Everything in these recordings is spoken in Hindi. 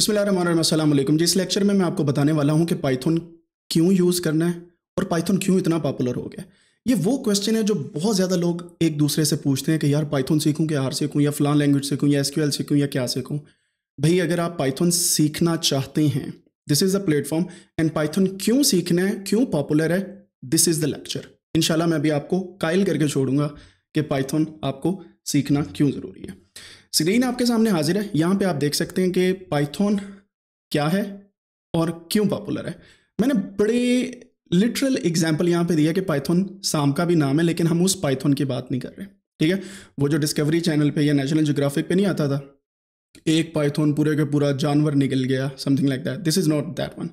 बसमिलकुम जिस लेक्चर में मैं आपको बताने वाला हूँ कि पाइथन क्यों यूज़ करना है और पाइथन क्यों इतना पॉपुलर हो गया ये वो क्वेश्चन है जो बहुत ज़्यादा लोग एक दूसरे से पूछते हैं कि यार पाइथन सीखूँ कि आर सीखूँ या फ़लान लैंग्वेज सीखूँ या एसक्यूएल सीखूँ या क्या सीखूँ भाई अगर आप पाइथन सीखना चाहते हैं this is the platform and Python क्यों सीखना है क्यों पॉपुलर है दिस इज़ द लेक्चर इनशाला मैं अभी आपको कायल करके छोड़ूंगा कि पाइथन आपको सीखना क्यों ज़रूरी है स्क्रीन आपके सामने हाजिर है यहाँ पे आप देख सकते हैं कि पाइथन क्या है और क्यों पॉपुलर है मैंने बड़े लिटरल एग्जाम्पल यहाँ पे दिया कि पाइथन साम का भी नाम है लेकिन हम उस पाइथन की बात नहीं कर रहे ठीक है वो जो डिस्कवरी चैनल पे या नेशनल जोग्राफिक पे नहीं आता था एक पाइथन पूरे का पूरा जानवर निकल गया something like that this is not that one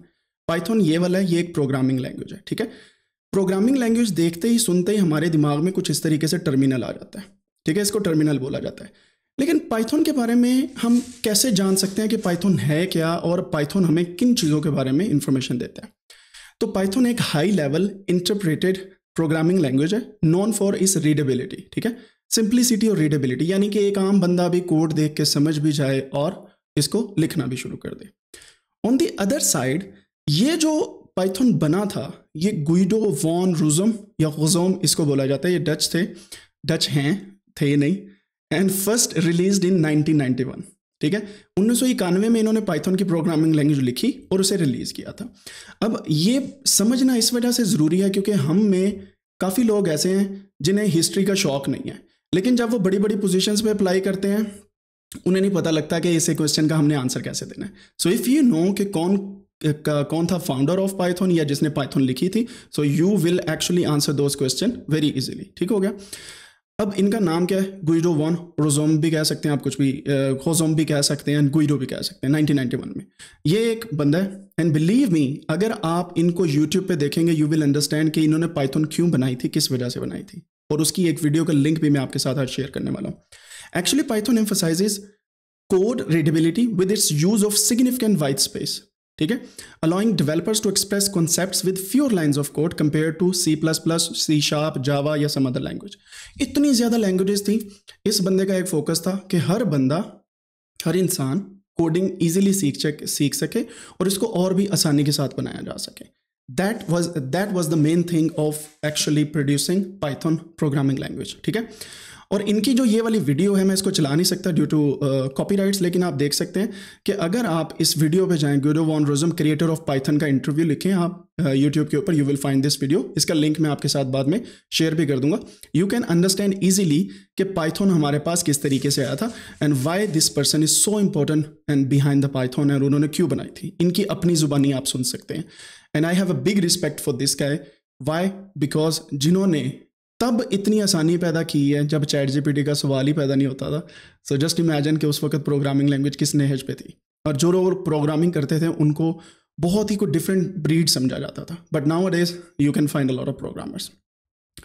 python ये वाला है ये एक प्रोग्रामिंग लैंग्वेज है ठीक है प्रोग्रामिंग लैंग्वेज देखते ही सुनते ही हमारे दिमाग में कुछ इस तरीके से टर्मिनल आ जाता है ठीक है इसको टर्मिनल बोला जाता है लेकिन पाइथन के बारे में हम कैसे जान सकते हैं कि पाइथन है क्या और पाइथन हमें किन चीज़ों के बारे में इंफॉर्मेशन देता है तो पाइथन एक high level interpreted programming language है नॉन फॉर इस रीडेबिलिटी ठीक है सिंप्लिसिटी और रीडेबिलिटी यानी कि एक आम बंदा भी कोड देख के समझ भी जाए और इसको लिखना भी शुरू कर दे ऑन दी अदर साइड ये जो पाइथन बना था ये गुइडो वॉन रूजम या गुजोम इसको बोला जाता है ये डच थे डच हैं थे नहीं एंड फर्स्ट रिलीज इन 1991 ठीक है उन्नीस सौ इक्यानवे में इन्होंने पाइथन की प्रोग्रामिंग लैंग्वेज लिखी और उसे रिलीज किया था अब ये समझना इस वजह से ज़रूरी है क्योंकि हम में काफ़ी लोग ऐसे हैं जिन्हें हिस्ट्री का शौक नहीं है लेकिन जब वो बड़ी बड़ी पोजिशन पर अप्लाई करते हैं उन्हें नहीं पता लगता कि इसे क्वेश्चन का हमने आंसर कैसे देना है सो इफ़ यू नो कि कौन का कौन था फाउंडर ऑफ पाइथन या जिसने पाइथन लिखी थी so you will actually answer those question very easily ठीक हो गया अब इनका नाम क्या है गुइडो वन रोजोम भी कह सकते हैं आप कुछ भी होजोम भी कह सकते हैं गुइडो भी कह सकते हैं 1991 में ये एक बंदा है एंड बिलीव मी अगर आप इनको यूट्यूब पे देखेंगे यू विल अंडरस्टैंड कि इन्होंने पाइथन क्यों बनाई थी किस वजह से बनाई थी और उसकी एक वीडियो का लिंक भी मैं आपके साथ आज शेयर करने वाला हूँ actually Python emphasizes code readability with its use of significant white space ठीक है allowing to express to with fewer with of code compared to C plus plus C sharp Java या सम अदर लैंग्वेज इतनी ज़्यादा लैंग्वेजेस थी इस बंदे का एक फोकस था कि हर बंदा हर इंसान कोडिंग ईजिली सीख सीख सके और इसको और भी आसानी के साथ बनाया जा सके that was that was the main thing of actually producing Python programming language ठीक है और इनकी जो ये वाली वीडियो है मैं इसको चला नहीं सकता ड्यू टू कॉपी लेकिन आप देख सकते हैं कि अगर आप इस वीडियो पे जाएं Guido van Rossum creator of Python का इंटरव्यू लिखें आप यूट्यूब uh, के ऊपर you will find this video इसका लिंक मैं आपके साथ बाद में शेयर भी कर दूंगा यू कैन अंडरस्टैंड ईजिली कि पाइथन हमारे पास किस तरीके से आया था and why this person is so important and behind the Python and उन्होंने क्यों बनाई थी इनकी अपनी जुबानी आप सुन सकते हैं and I have a big respect for this का वाई बिकॉज जिन्होंने तब इतनी आसानी पैदा की है जब चैट जीपीटी का सवाल ही पैदा नहीं होता था सो जस्ट इमेजिन कि उस वक्त प्रोग्रामिंग लैंग्वेज किस नहज पे थी और जो लोग प्रोग्रामिंग करते थे उनको बहुत ही कुछ डिफरेंट ब्रीड समझा जाता था but now days you can find a of programmers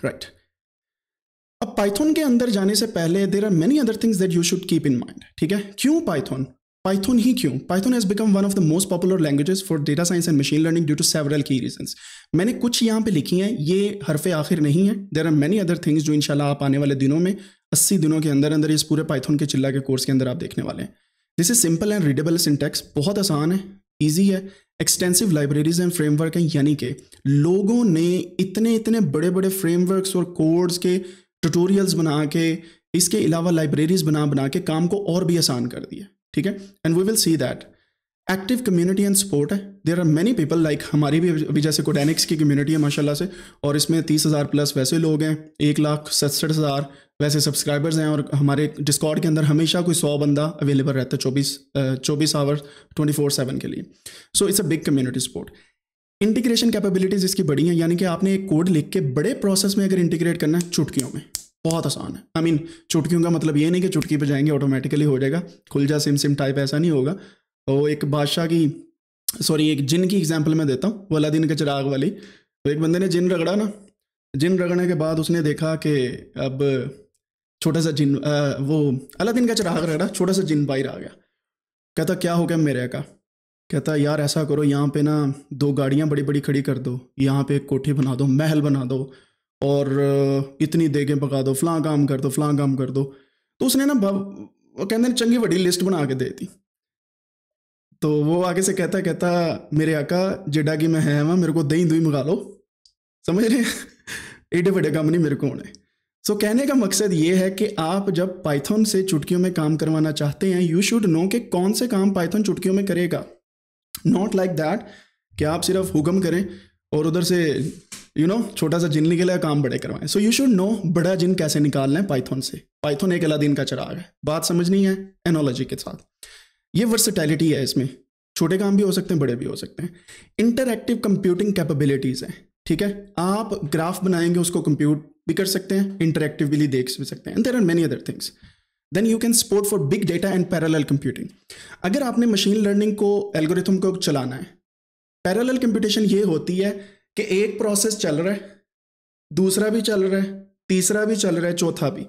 right अब पाइथन के अंदर जाने से पहले there are many other things that you should keep in mind ठीक है क्यों पाइथन Python ही क्यों Python has become one of the most popular languages for data science and machine learning due to several key reasons. मैंने कुछ यहाँ पे लिखी हैं ये हरफे आखिर नहीं है there are many other things जो इनशाला आप आने वाले दिनों में अस्सी दिनों के अंदर अंदर इस पूरे पाइथन के चिल्ला के कोर्स के अंदर आप देखने वाले हैं this is simple and readable syntax बहुत आसान है ईजी है एक्सटेंसिव लाइब्रेरीज एंड फ्रेमवर्क हैं यानी कि लोगों ने इतने इतने बड़े बड़े फ्रेमवर्कस और कोड्स के ट्यूटोरियल्स बना के इसके अलावा लाइब्रेरीज बना बना के काम को और भी आसान कर दिया ठीक है and we will see that active community and support है there are many people like हमारी भी अभी जैसे कोडेनिक्स की कम्युनिटी है माशाल्लाह से और इसमें तीस हज़ार प्लस वैसे लोग हैं एक लाख सड़सठ हज़ार वैसे सब्सक्राइबर्स हैं और हमारे डिस्कॉर्ड के अंदर हमेशा कोई सौ बंदा अवेलेबल रहता है चौबीस चौबीस आवर ट्वेंटी फोर सेवन के लिए so it's a big community support integration capabilities इसकी बड़ी हैं यानी कि आपने एक कोड लिख के बड़े प्रोसेस में अगर इंटीग्रेट करना है चुटकियों में बहुत आसान है आई मीन चुटकियों का मतलब ये नहीं कि चुटकी पर जाएंगे ऑटोमेटिकली हो जाएगा खुल जा सिम सिम टाइप ऐसा नहीं होगा और तो एक बादशाह की सॉरी एक जिन की एग्जाम्पल मैं देता हूँ दिन के चिराग वाली तो एक बंदे ने जिन रगड़ा ना जिन रगड़ने के बाद उसने देखा कि अब छोटा सा जिन आ, वो दिन का चिराग रगड़ा छोटा सा जिन बाहर आ गया कहता क्या हो गया मेरे का कहता यार ऐसा करो यहाँ पे ना दो गाड़ियाँ बड़ी बड़ी खड़ी कर दो यहाँ पे एक कोठी बना दो महल बना दो और इतनी दे के पका दो ਫਲਾਂ काम कर दो ਫਲਾਂ काम कर दो तो उसने ना वो कहते ना चंगी बड़ी लिस्ट बना के दे दी तो वो आगे से कहता कहता मेरे आका जेडा कि मैं है वहाँ मेरे को दही दुई मंगा लो समझ रहे एडे बड़े काम नहीं मेरे को होने सो so, कहने का मकसद ये है कि आप जब पाइथन से चुटकियों में काम करवाना चाहते हैं यू शुड नो कि कौन से काम पाइथन चुटकियों में करेगा नॉट लाइक दैट कि आप सिर्फ हुक्म करें और उधर से यू नो छोटा सा जिन निकला काम बड़े करवाएं सो यू शुड नो बड़ा जिन कैसे निकाल लें पाइथन से पाइथन एक अलादीन का चराग है बात समझनी है एनोलॉजी के साथ ये वर्सटैलिटी है इसमें छोटे काम भी हो सकते हैं बड़े भी हो सकते हैं इंटरक्टिव कंप्यूटिंग कैपेबिलिटीज़ हैं ठीक है आप ग्राफ बनाएंगे उसको कंप्यूट भी कर सकते हैं इंटरक्टिवली देख भी सकते हैं there are many other things then you can support for big data and parallel computing अगर आपने मशीन लर्निंग को एल्गोरिथम को चलाना है पैरल कंप्यूटेशन ये होती है कि एक प्रोसेस चल रहा है दूसरा भी चल रहा है तीसरा भी चल रहा है चौथा भी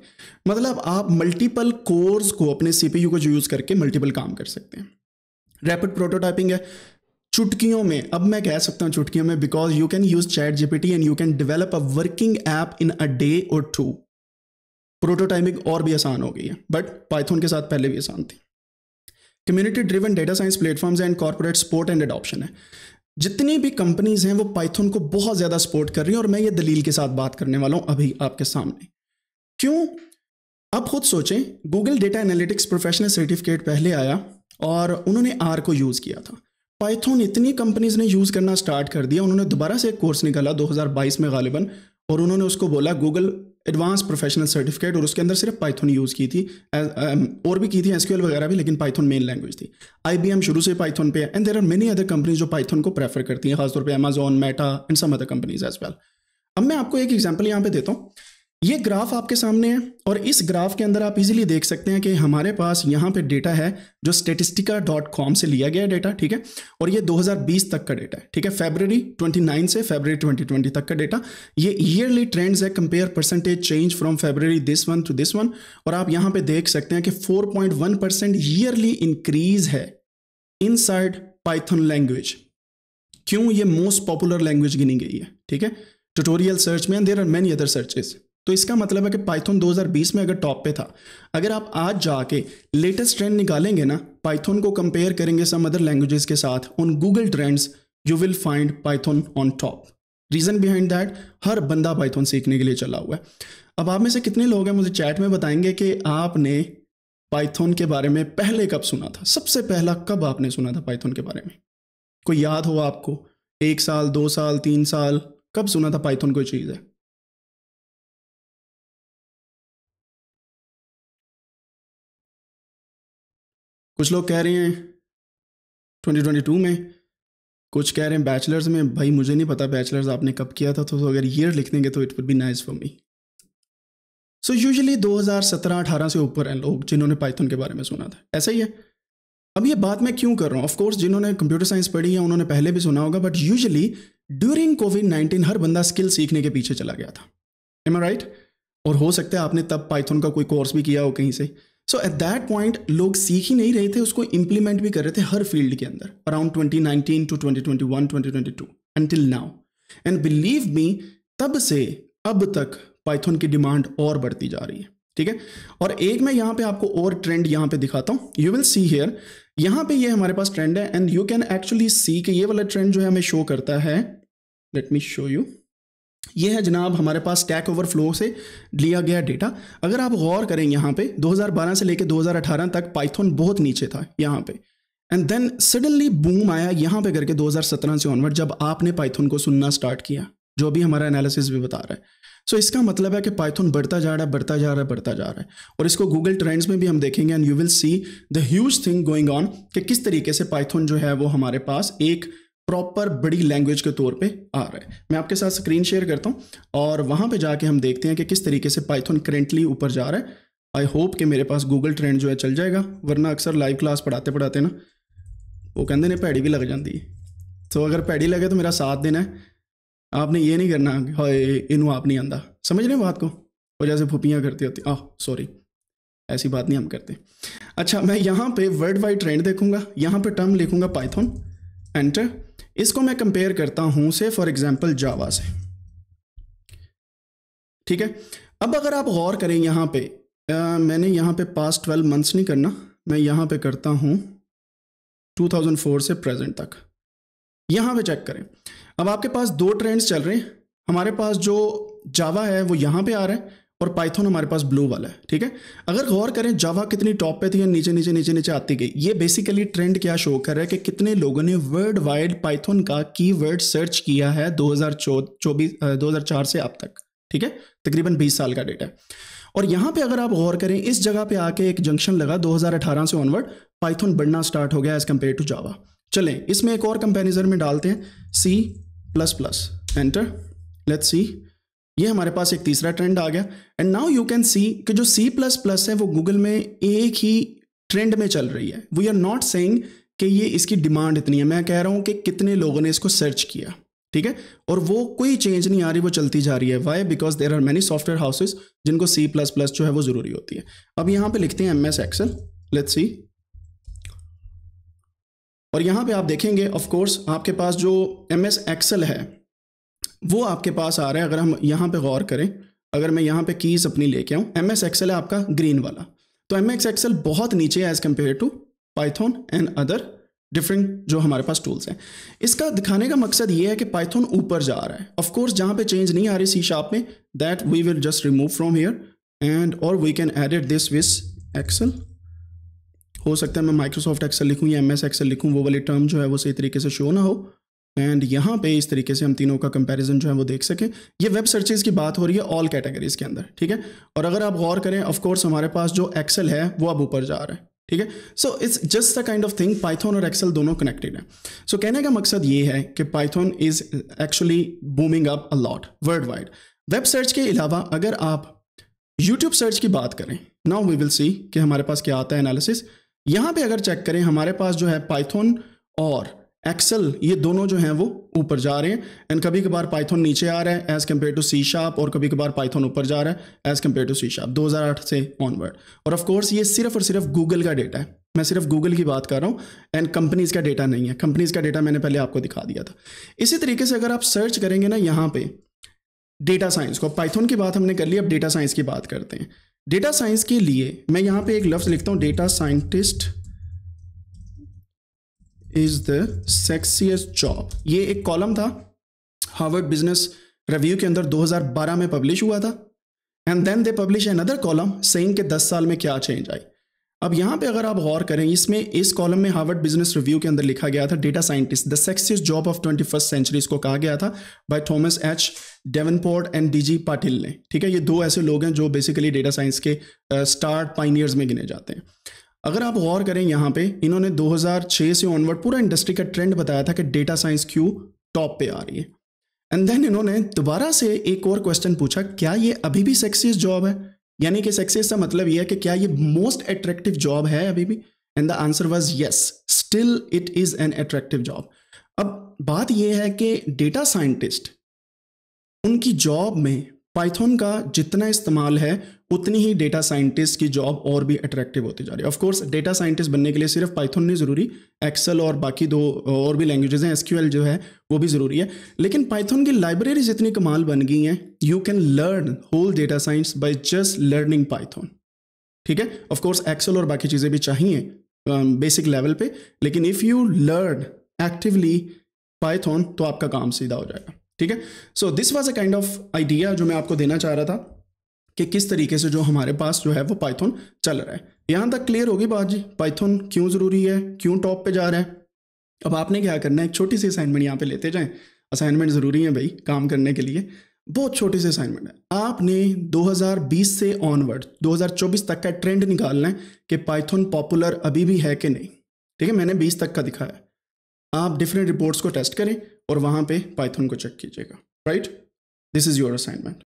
मतलब आप मल्टीपल कोर्स को अपने सीपीयू को यूज़ करके मल्टीपल काम कर सकते हैं रैपिड प्रोटोटाइपिंग है चुटकियों में अब मैं कह सकता हूं चुटकियों में because you can use chat GPT and you can develop a working app in a day और टू प्रोटोटाइपिंग और भी आसान हो गई है बट पाइथन के साथ पहले भी आसान थी community driven data science platforms and corporate support and adoption है जितनी भी कंपनीज हैं वो पाइथन को बहुत ज़्यादा सपोर्ट कर रही हैं और मैं ये दलील के साथ बात करने वाला हूं अभी आपके सामने क्यों आप खुद सोचें Google data analytics professional certificate पहले आया और उन्होंने आर को यूज़ किया था पाइथन इतनी कंपनीज ने यूज़ करना स्टार्ट कर दिया उन्होंने दोबारा से एक कोर्स निकाला 2022 में गालिबन और उन्होंने उसको बोला गूगल एडवांस प्रोफेशनल सर्टिफिकेट और उसके अंदर सिर्फ पाइथन यूज़ की थी um, और भी की थी एसक्यूएल वगैरह भी लेकिन पाइथन मेन लैंग्वेज थी आई शुरू से पाइथन पे है and there are many other companies जो पाइथन को प्रेफर करती हैं खासतौर पर Amazon Meta and some other companies as well अब मैं आपको एक एग्जाम्पल यहाँ पे देता हूँ ये ग्राफ आपके सामने है और इस ग्राफ के अंदर आप इजीली देख सकते हैं कि हमारे पास यहाँ पे डेटा है जो स्टेटिस्टिका डॉट कॉम से लिया गया डेटा ठीक है और ये 2020 तक का डेटा है ठीक है फेबररी 29 से फेबररी 2020 तक का डेटा ये ईयरली ट्रेंड्स है compare percentage change from February this one to this one और आप यहाँ पे देख सकते हैं कि फोर परसेंट ईयरली इंक्रीज है इन साइड पाइथन लैंग्वेज क्यों ये मोस्ट पॉपुलर लैंग्वेज गिनी गई है ठीक है ट्यूटोरियल सर्च में there are many other searches तो इसका मतलब है कि पाइथन 2020 में अगर टॉप पे था अगर आप आज जाके लेटेस्ट ट्रेंड निकालेंगे ना पाइथन को कंपेयर करेंगे सम अदर लैंग्वेजेस के साथ on Google trends you will find Python on top reason behind that हर बंदा पाइथन सीखने के लिए चला हुआ है अब आप में से कितने लोग हैं मुझे चैट में बताएंगे कि आपने पाइथन के बारे में पहले कब सुना था सबसे पहला कब आपने सुना था पाइथन के बारे में कोई याद हो आपको एक साल दो साल तीन साल कब सुना था पाइथन कोई चीज़ है कुछ लोग कह रहे हैं 2022 में कुछ कह रहे हैं बैचलर्स में भाई मुझे नहीं पता बैचलर्स आपने कब किया था तो अगर ईयर लिख देंगे तो it would be nice for me so usually 2017-18 से ऊपर हैं लोग जिन्होंने पाइथन के बारे में सुना था ऐसा ही है अब ये बात मैं क्यों कर रहा हूँ ऑफकोर्स जिन्होंने कंप्यूटर साइंस पढ़ी है उन्होंने पहले भी सुना होगा but usually during covid nineteen हर बंदा स्किल सीखने के पीछे चला गया था एम राइट और हो सकता है आपने तब पाइथन का कोई कोर्स भी किया हो कहीं से सो एट दैट पॉइंट लोग सीख ही नहीं रहे थे उसको इम्प्लीमेंट भी कर रहे थे हर फील्ड के अंदर around 2019 to 2021 2022 until now and believe me तब से अब तक पाइथन की डिमांड और बढ़ती जा रही है ठीक है और एक मैं यहाँ पे आपको और ट्रेंड यहाँ पे दिखाता हूँ यू विल सी हेयर यहाँ पे ये यह हमारे पास ट्रेंड है and you can actually see कि ये वाला ट्रेंड जो है हमें शो करता है लेट मी शो यू ये है जनाब हमारे पास स्टैक ओवरफ्लो से लिया गया डेटा अगर आप गौर करें यहाँ पे 2012 से लेकर 2018 तक पाइथन बहुत नीचे था यहाँ पे एंड देन सडनली बूम आया यहाँ पे करके 2017 से ऑनवर्ड जब आपने पाइथन को सुनना स्टार्ट किया जो भी हमारा एनालिसिस भी बता रहा है सो so इसका मतलब है कि पाइथन बढ़ता जा रहा है बढ़ता जा रहा है बढ़ता जा रहा है और इसको गूगल ट्रेंड्स में भी हम देखेंगे and you will see the huge thing going on कि किस तरीके से पाइथन जो है वो हमारे पास एक प्रॉपर बड़ी लैंग्वेज के तौर पे आ रहा है मैं आपके साथ स्क्रीन शेयर करता हूँ और वहाँ पे जाके हम देखते हैं कि किस तरीके से पाइथन करेंटली ऊपर जा रहा है आई होप कि मेरे पास गूगल ट्रेंड जो है चल जाएगा वरना अक्सर लाइव क्लास पढ़ाते पढ़ाते ना वो कहते ने पैड़ी भी लग जाती है तो अगर पैड़ी लगे तो मेरा साथ देना है आपने ये नहीं करना हाय इनू आप नहीं आंदा समझ रहे बात को और जैसे फुपियाँ करती होती आह सॉरी ऐसी बात नहीं हम करते अच्छा मैं यहाँ पे वर्ल्ड वाइड ट्रेंड देखूंगा यहाँ पे टर्म लिखूंगा पाइथन एंटर इसको मैं कंपेयर करता हूं से फॉर एग्जांपल जावा से ठीक है अब अगर आप गौर करें यहां पे आ, मैंने यहां पे पास्ट ट्वेल्व मंथ्स नहीं करना मैं यहां पे करता हूं 2004 से प्रेजेंट तक यहां पे चेक करें अब आपके पास दो ट्रेंड्स चल रहे हैं हमारे पास जो जावा है वो यहां पे आ रहा है और पाइथन हमारे पास ब्लू वाला है ठीक है अगर गौर करें जावा कितनी टॉप पे थी या नीचे नीचे नीचे नीचे आती गई ये बेसिकली ट्रेंड क्या शो कर रहा है कि कितने लोगों ने वर्ल्ड वाइड पाइथन का कीवर्ड सर्च किया है दो हजार से अब तक ठीक है तकरीबन 20 साल का डेटा और यहां पे अगर आप गौर करें इस जगह पे आके एक जंक्शन लगा 2018 से ऑनवर्ड पाइथन बढ़ना स्टार्ट हो गया एज कंपेयर टू जावा चलें इसमें एक और कंपेरिजन में डालते हैं C plus plus enter let's see ये हमारे पास एक तीसरा ट्रेंड आ गया and now you can see कि जो सी प्लस प्लस है वो गूगल में एक ही ट्रेंड में चल रही है वी आर नॉट सेइंग कि ये इसकी डिमांड इतनी है मैं कह रहा हूँ कि कितने लोगों ने इसको सर्च किया ठीक है और वो कोई चेंज नहीं आ रही वो चलती जा रही है why because there are many software houses जिनको सी प्लस प्लस जो है वो ज़रूरी होती है अब यहाँ पर लिखते हैं M S Excel let's see और यहाँ पे आप देखेंगे ऑफ कोर्स आपके पास जो एम एस एक्सल है वो आपके पास आ रहा है अगर हम यहाँ पे गौर करें अगर मैं यहाँ पे कीज़ अपनी लेके आऊँ एम एस एक्सेल है आपका ग्रीन वाला तो एम एक्स एक्सेल बहुत नीचे है as compare to Python and other different जो हमारे पास टूल्स हैं इसका दिखाने का मकसद ये है कि पाइथन ऊपर जा रहा है ऑफकोर्स जहाँ पे चेंज नहीं आ रही सी शार्प में that we will just remove from here and और we can edit this with Excel हो सकता है मैं माइक्रोसॉफ्ट एक्सेल लिखूँ या एम एस एक्सेल लिखूँ वो वाली टर्म जो है वो सही तरीके से शो ना हो एंड यहाँ पे इस तरीके से हम तीनों का कंपैरिजन जो है वो देख सकें ये वेब सर्चेज की बात हो रही है ऑल कैटेगरीज के अंदर ठीक है और अगर आप गौर करें ऑफ कोर्स हमारे पास जो एक्सेल है वो अब ऊपर जा रहा है ठीक है so it's just the kind of thing Python और एक्सेल दोनों कनेक्टेड हैं सो so, कहने का मकसद ये है कि Python is actually booming up a lot world wide web search के अलावा अगर आप यूट्यूब सर्च की बात करें नाउ वी विल सी कि हमारे पास क्या आता है एनालिसिस यहाँ पे अगर चेक करें हमारे पास जो है पाइथन और एक्सेल ये दोनों जो हैं वो ऊपर जा रहे हैं एंड कभी कभार पाइथन नीचे आ रहा है as compare to C sharp और कभी कभार पाइथन ऊपर जा रहा है as compare to C sharp 2008 से ऑनवर्ड और ऑफ कोर्स ये सिर्फ और सिर्फ गूगल का डेटा है मैं सिर्फ गूगल की बात कर रहा हूँ एंड कंपनीज़ का डेटा नहीं है कंपनीज़ का डेटा मैंने पहले आपको दिखा दिया था इसी तरीके से अगर आप सर्च करेंगे ना यहाँ पे डेटा साइंस को पाइथन की बात हमने कर ली अब डेटा साइंस की बात करते हैं डेटा साइंस के लिए मैं यहाँ पे एक लफ्ज़ लिखता हूँ data scientist is the sexiest job ये एक कॉलम था हार्वर्ड बिजनेस रिव्यू के अंदर 2012 में पब्लिश हुआ था and then they publish another column saying के 10 साल में क्या चेंज आई अब यहाँ पे अगर आप गौर करें इसमें इस कॉलम में हार्वर्ड बिजनेस रिव्यू के अंदर लिखा गया था data scientist the sexiest job of twenty first century इसको कहा गया था by Thomas H Davenport and DG Patil ने ठीक है ये दो ऐसे लोग हैं जो बेसिकली डेटा साइंस के स्टार्ट uh, पाइनियर्स में गिने जाते हैं अगर आप गौर करें यहाँ पे इन्होंने 2006 से ऑनवर्ड पूरा इंडस्ट्री का ट्रेंड बताया था कि डेटा साइंस क्यों टॉप पे आ रही है एंड देन इन्होंने दोबारा से एक और क्वेश्चन पूछा क्या ये अभी भी सक्सेस जॉब है यानी कि सक्सेस का मतलब ये है कि क्या ये मोस्ट अट्रैक्टिव जॉब है अभी भी and the answer was yes still it is an attractive job अब बात यह है कि डेटा साइंटिस्ट उनकी जॉब में पाइथन का जितना इस्तेमाल है उतनी ही डेटा साइंटिस्ट की जॉब और भी अट्रैक्टिव होती जा रही है ऑफकोर्स डेटा साइंटिस्ट बनने के लिए सिर्फ पाइथन नहीं ज़रूरी एक्सेल और बाकी दो और भी लैंग्वेजेस हैं एसक्यूएल जो है वो भी ज़रूरी है लेकिन पाइथन की लाइब्रेरीज इतनी कमाल बन गई हैं you can learn whole data science by just learning Python ठीक है ऑफकोर्स एक्सेल और बाकी चीज़ें भी चाहिए बेसिक um, लेवल पे लेकिन if you learn actively Python तो आपका काम सीधा हो जाएगा ठीक है so this was a kind of idea जो मैं आपको देना चाह रहा था कि किस तरीके से जो हमारे पास जो है वो पाइथन चल रहा है यहां तक क्लियर होगी बात जी पाइथन क्यों ज़रूरी है क्यों टॉप पे जा रहा है अब आपने क्या करना है एक छोटी सी असाइनमेंट यहाँ पे लेते जाएं असाइनमेंट ज़रूरी है भाई काम करने के लिए बहुत छोटी सी असाइनमेंट है आपने 2020 से ऑनवर्ड 2024 तक का ट्रेंड निकालना है कि पाइथन पॉपुलर अभी भी है कि नहीं ठीक है मैंने 20 तक का दिखाया आप डिफरेंट रिपोर्ट्स को टेस्ट करें और वहां पे पाइथन को चेक कीजिएगा right this is your assignment